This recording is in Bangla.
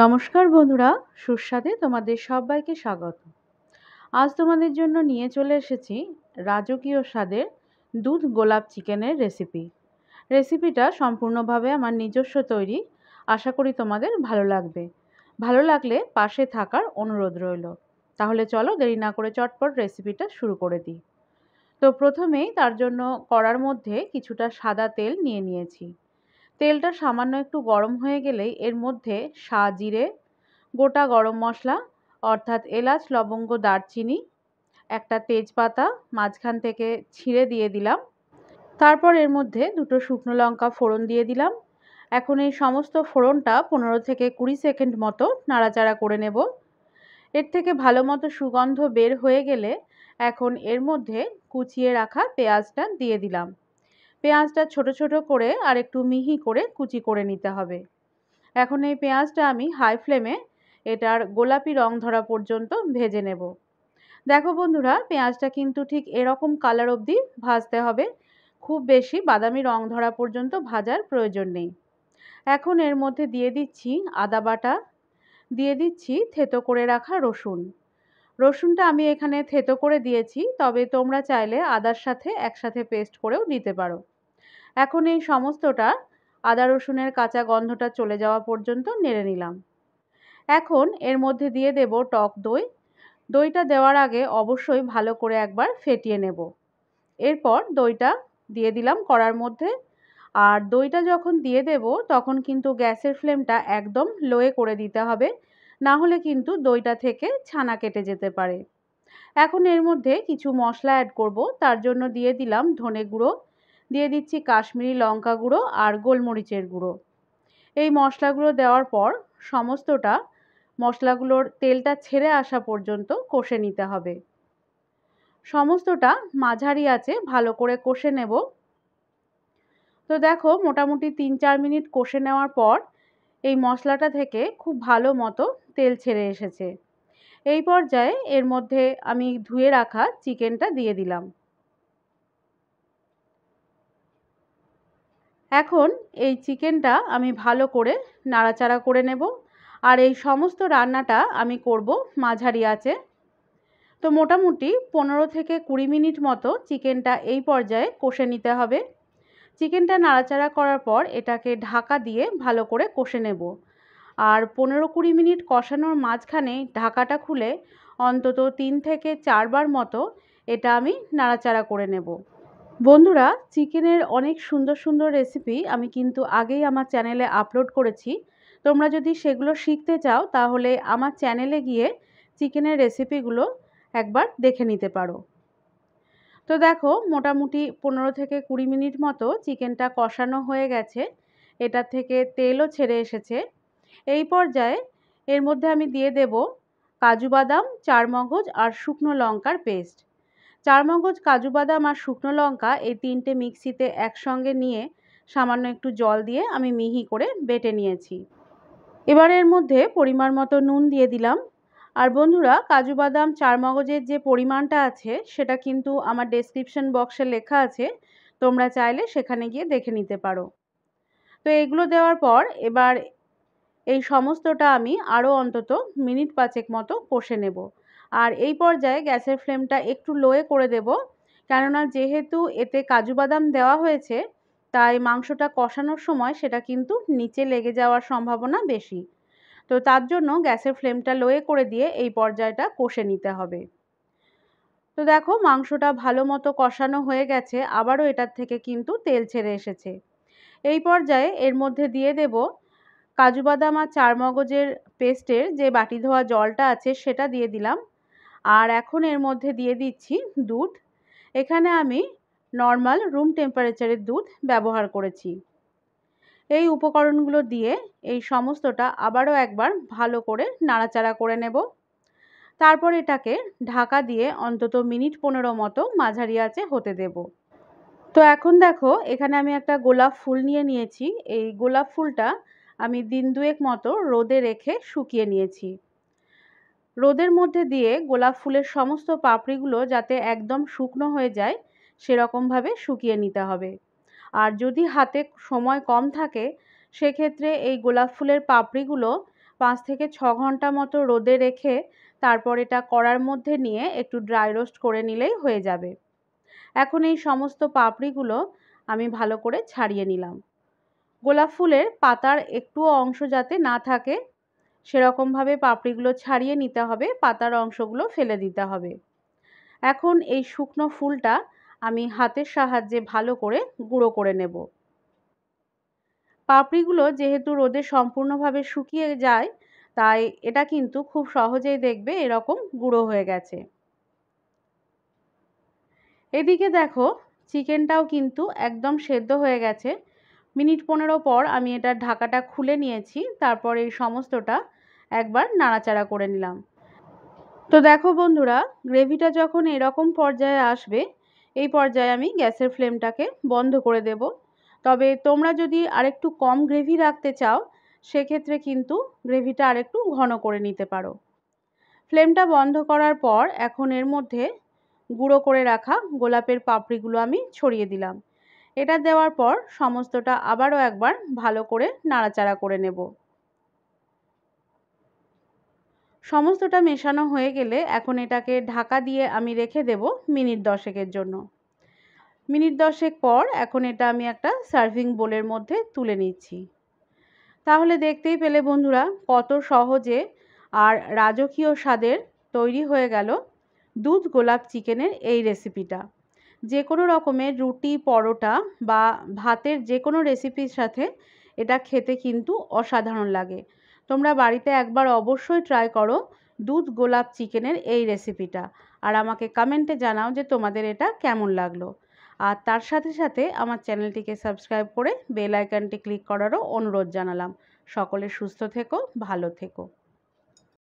নমস্কার বন্ধুরা সুস্বাদে তোমাদের সবাইকে স্বাগত আজ তোমাদের জন্য নিয়ে চলে এসেছি রাজকীয় স্বাদের দুধ গোলাপ চিকেনের রেসিপি রেসিপিটা সম্পূর্ণভাবে আমার নিজস্ব তৈরি আশা করি তোমাদের ভালো লাগবে ভালো লাগলে পাশে থাকার অনুরোধ রইল তাহলে চলো দেরি না করে চটপট রেসিপিটা শুরু করে দিই তো প্রথমেই তার জন্য করার মধ্যে কিছুটা সাদা তেল নিয়ে নিয়েছি তেলটা সামান্য একটু গরম হয়ে গেলেই এর মধ্যে জিরে গোটা গরম মশলা অর্থাৎ এলাচ লবঙ্গ দারচিনি একটা তেজপাতা মাঝখান থেকে ছিঁড়ে দিয়ে দিলাম তারপর এর মধ্যে দুটো শুকনো লঙ্কা ফোড়ন দিয়ে দিলাম এখন এই সমস্ত ফোড়নটা পনেরো থেকে কুড়ি সেকেন্ড মতো নাড়াচাড়া করে নেব এর থেকে ভালো মতো সুগন্ধ বের হয়ে গেলে এখন এর মধ্যে কুচিয়ে রাখা পেঁয়াজটা দিয়ে দিলাম পেঁয়াজটা ছোট ছোট করে আর একটু মিহি করে কুচি করে নিতে হবে এখন এই পেঁয়াজটা আমি হাই ফ্লেমে এটার গোলাপি রং ধরা পর্যন্ত ভেজে নেব দেখো বন্ধুরা পেঁয়াজটা কিন্তু ঠিক এরকম কালার অবধি ভাজতে হবে খুব বেশি বাদামি রং ধরা পর্যন্ত ভাজার প্রয়োজন নেই এখন এর মধ্যে দিয়ে দিচ্ছি আদা বাটা দিয়ে দিচ্ছি থেতো করে রাখা রসুন রসুনটা আমি এখানে থেতো করে দিয়েছি তবে তোমরা চাইলে আদার সাথে একসাথে পেস্ট করেও দিতে পারো এখন এই সমস্তটা আদা রসুনের কাঁচা গন্ধটা চলে যাওয়া পর্যন্ত নেড়ে নিলাম এখন এর মধ্যে দিয়ে দেব টক দই দইটা দেওয়ার আগে অবশ্যই ভালো করে একবার ফেটিয়ে নেব এরপর দইটা দিয়ে দিলাম কড়ার মধ্যে আর দইটা যখন দিয়ে দেব তখন কিন্তু গ্যাসের ফ্লেমটা একদম লোয়ে করে দিতে হবে না হলে কিন্তু দইটা থেকে ছানা কেটে যেতে পারে এখন এর মধ্যে কিছু মশলা অ্যাড করব তার জন্য দিয়ে দিলাম ধনে গুঁড়ো দিয়ে দিচ্ছি কাশ্মীরি লঙ্কা গুঁড়ো আর গোলমরিচের গুঁড়ো এই মশলাগুলো দেওয়ার পর সমস্তটা মশলাগুলোর তেলটা ছেড়ে আসা পর্যন্ত কষে নিতে হবে সমস্তটা মাঝারি আছে ভালো করে কষে নেব তো দেখো মোটামুটি তিন চার মিনিট কষে নেওয়ার পর এই মশলাটা থেকে খুব ভালো মতো তেল ছেড়ে এসেছে এই পর্যায়ে এর মধ্যে আমি ধুয়ে রাখা চিকেনটা দিয়ে দিলাম এখন এই চিকেনটা আমি ভালো করে নাড়াচাড়া করে নেব আর এই সমস্ত রান্নাটা আমি করব মাঝারি আছে তো মোটামুটি পনেরো থেকে কুড়ি মিনিট মতো চিকেনটা এই পর্যায়ে কষে নিতে হবে চিকেনটা নাড়াচাড়া করার পর এটাকে ঢাকা দিয়ে ভালো করে কষে নেব আর পনেরো কুড়ি মিনিট কষানোর মাঝখানে ঢাকাটা খুলে অন্তত তিন থেকে চারবার মতো এটা আমি নাড়াচাড়া করে নেব বন্ধুরা চিকেনের অনেক সুন্দর সুন্দর রেসিপি আমি কিন্তু আগেই আমার চ্যানেলে আপলোড করেছি তোমরা যদি সেগুলো শিখতে চাও তাহলে আমার চ্যানেলে গিয়ে চিকেনের রেসিপিগুলো একবার দেখে নিতে পারো তো দেখো মোটামুটি পনেরো থেকে কুড়ি মিনিট মতো চিকেনটা কষানো হয়ে গেছে এটা থেকে তেলও ছেড়ে এসেছে এই পর্যায়ে এর মধ্যে আমি দিয়ে দেব কাজু বাদাম চারমগজ আর শুকনো লঙ্কার পেস্ট চারমগজ কাজু বাদাম আর শুকনো লঙ্কা এই তিনটে মিক্সিতে একসঙ্গে নিয়ে সামান্য একটু জল দিয়ে আমি মিহি করে বেটে নিয়েছি এবার এর মধ্যে পরিমাণ মতো নুন দিয়ে দিলাম আর বন্ধুরা কাজু বাদাম চারমগজের যে পরিমাণটা আছে সেটা কিন্তু আমার ডেসক্রিপশন বক্সে লেখা আছে তোমরা চাইলে সেখানে গিয়ে দেখে নিতে পারো তো এগুলো দেওয়ার পর এবার এই সমস্তটা আমি আরও অন্তত মিনিট পাঁচেক মতো কষে নেব আর এই পর্যায়ে গ্যাসের ফ্লেমটা একটু লোয়ে করে দেব কেননা যেহেতু এতে কাজু বাদাম দেওয়া হয়েছে তাই মাংসটা কষানোর সময় সেটা কিন্তু নিচে লেগে যাওয়ার সম্ভাবনা বেশি তো তার জন্য গ্যাসের ফ্লেমটা লোয়ে করে দিয়ে এই পর্যায়টা কষে নিতে হবে তো দেখো মাংসটা ভালো মতো কষানো হয়ে গেছে আবারও এটার থেকে কিন্তু তেল ছেড়ে এসেছে এই পর্যায়ে এর মধ্যে দিয়ে দেব কাজু বাদাম আর চারমগজের পেস্টের যে বাটি ধোয়া জলটা আছে সেটা দিয়ে দিলাম আর এখন এর মধ্যে দিয়ে দিচ্ছি দুধ এখানে আমি নর্মাল রুম টেম্পারেচারের দুধ ব্যবহার করেছি এই উপকরণগুলো দিয়ে এই সমস্তটা আবারও একবার ভালো করে নাড়াচাড়া করে নেব তারপর এটাকে ঢাকা দিয়ে অন্তত মিনিট পনেরো মতো মাঝারি আছে হতে দেব তো এখন দেখো এখানে আমি একটা গোলাপ ফুল নিয়ে নিয়েছি এই গোলাপ ফুলটা আমি দিন দুয়েক মতো রোদে রেখে শুকিয়ে নিয়েছি রোদের মধ্যে দিয়ে গোলাপ ফুলের সমস্ত পাপড়িগুলো যাতে একদম শুকনো হয়ে যায় সেরকমভাবে শুকিয়ে নিতে হবে আর যদি হাতে সময় কম থাকে সেক্ষেত্রে এই গোলাপ ফুলের পাপড়িগুলো পাঁচ থেকে ছ ঘন্টা মতো রোদে রেখে তারপর এটা কড়ার মধ্যে নিয়ে একটু ড্রাই রোস্ট করে নিলেই হয়ে যাবে এখন এই সমস্ত পাপড়িগুলো আমি ভালো করে ছাড়িয়ে নিলাম গোলাপ ফুলের পাতার একটুও অংশ যাতে না থাকে সেরকমভাবে পাপড়িগুলো ছাড়িয়ে নিতে হবে পাতার অংশগুলো ফেলে দিতে হবে এখন এই শুকনো ফুলটা আমি হাতের সাহায্যে ভালো করে গুঁড়ো করে নেব পাপড়িগুলো যেহেতু রোদে সম্পূর্ণভাবে শুকিয়ে যায় তাই এটা কিন্তু খুব সহজেই দেখবে এরকম গুঁড়ো হয়ে গেছে এদিকে দেখো চিকেনটাও কিন্তু একদম সেদ্ধ হয়ে গেছে মিনিট পনেরো পর আমি এটা ঢাকাটা খুলে নিয়েছি তারপর এই সমস্তটা একবার নাড়াচাড়া করে নিলাম তো দেখো বন্ধুরা গ্রেভিটা যখন এরকম পর্যায়ে আসবে এই পর্যায়ে আমি গ্যাসের ফ্লেমটাকে বন্ধ করে দেব তবে তোমরা যদি আরেকটু কম গ্রেভি রাখতে চাও সেক্ষেত্রে কিন্তু গ্রেভিটা আরেকটু ঘন করে নিতে পারো ফ্লেমটা বন্ধ করার পর এখন এর মধ্যে গুঁড়ো করে রাখা গোলাপের পাপড়িগুলো আমি ছড়িয়ে দিলাম এটা দেওয়ার পর সমস্তটা আবারও একবার ভালো করে নাড়াচাড়া করে নেব সমস্তটা মেশানো হয়ে গেলে এখন এটাকে ঢাকা দিয়ে আমি রেখে দেব মিনিট দশেকের জন্য মিনিট দশেক পর এখন এটা আমি একটা সার্ভিং বোলের মধ্যে তুলে নিচ্ছি তাহলে দেখতেই পেলে বন্ধুরা কত সহজে আর রাজকীয় স্বাদের তৈরি হয়ে গেল দুধ গোলাপ চিকেনের এই রেসিপিটা যে কোনো রকমের রুটি পরোটা বা ভাতের যে কোনো রেসিপির সাথে এটা খেতে কিন্তু অসাধারণ লাগে তোমরা বাড়িতে একবার অবশ্যই ট্রাই করো দুধ গোলাপ চিকেনের এই রেসিপিটা আর আমাকে কমেন্টে জানাও যে তোমাদের এটা কেমন লাগলো আর তার সাথে সাথে আমার চ্যানেলটিকে সাবস্ক্রাইব করে বেল আইকনটি ক্লিক করারও অনুরোধ জানালাম সকলে সুস্থ থেকো ভালো থেকো